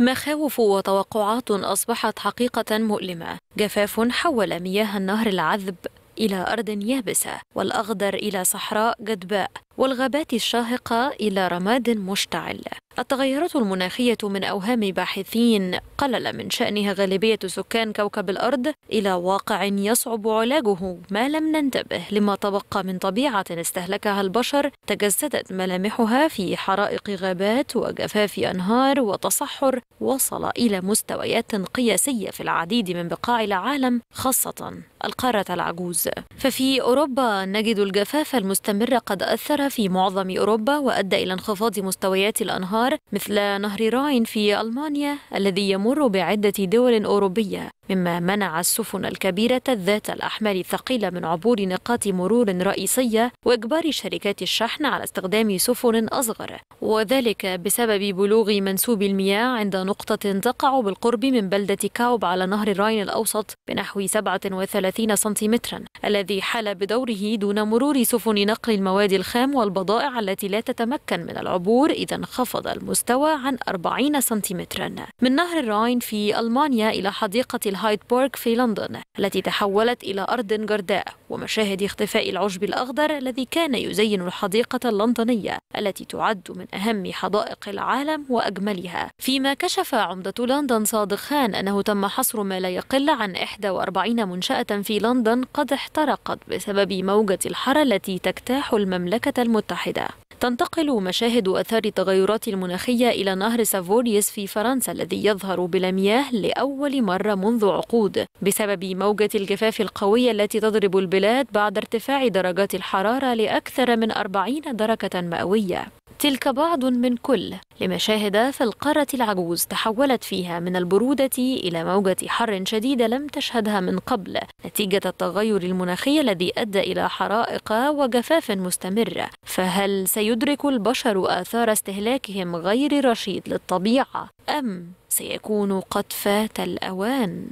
مخاوف وتوقعات أصبحت حقيقة مؤلمة جفاف حول مياه النهر العذب إلى أرض يابسة والأخضر إلى صحراء جدباء والغابات الشاهقة إلى رماد مشتعل التغيرات المناخية من أوهام باحثين قلل من شأنها غالبية سكان كوكب الأرض إلى واقع يصعب علاجه ما لم ننتبه لما تبقى من طبيعة استهلكها البشر تجسدت ملامحها في حرائق غابات وجفاف أنهار وتصحر وصل إلى مستويات قياسية في العديد من بقاع العالم خاصة القارة العجوز ففي أوروبا نجد الجفاف المستمر قد أثر في معظم أوروبا وأدى إلى انخفاض مستويات الأنهار مثل نهر راين في ألمانيا الذي يمر بعدة دول أوروبية مما منع السفن الكبيرة ذات الأحمال الثقيلة من عبور نقاط مرور رئيسية وإجبار شركات الشحن على استخدام سفن أصغر وذلك بسبب بلوغ منسوب المياه عند نقطة تقع بالقرب من بلدة كاوب على نهر الراين الأوسط بنحو 37 سنتيمترا الذي حال بدوره دون مرور سفن نقل المواد الخام والبضائع التي لا تتمكن من العبور إذا انخفض المستوى عن 40 سنتيمترا من نهر الراين في ألمانيا إلى حديقة هايد بارك في لندن التي تحولت إلى أرض جرداء ومشاهد اختفاء العشب الأخضر الذي كان يزين الحديقة اللندنية التي تعد من أهم حدائق العالم وأجملها فيما كشف عمدة لندن صادق خان أنه تم حصر ما لا يقل عن 41 منشأة في لندن قد احترقت بسبب موجة الحر التي تجتاح المملكة المتحدة تنتقل مشاهد أثار التغيرات المناخية إلى نهر سافوريس في فرنسا الذي يظهر بلا مياه لأول مرة منذ عقود بسبب موجة الجفاف القوية التي تضرب البلاد بعد ارتفاع درجات الحرارة لأكثر من 40 درجة مئوية تلك بعض من كل لمشاهد في القارة العجوز تحولت فيها من البرودة إلى موجة حر شديدة لم تشهدها من قبل نتيجة التغير المناخي الذي أدى إلى حرائق وجفاف مستمرة فهل سيدرك البشر آثار استهلاكهم غير رشيد للطبيعة أم سيكون قد فات الأوان؟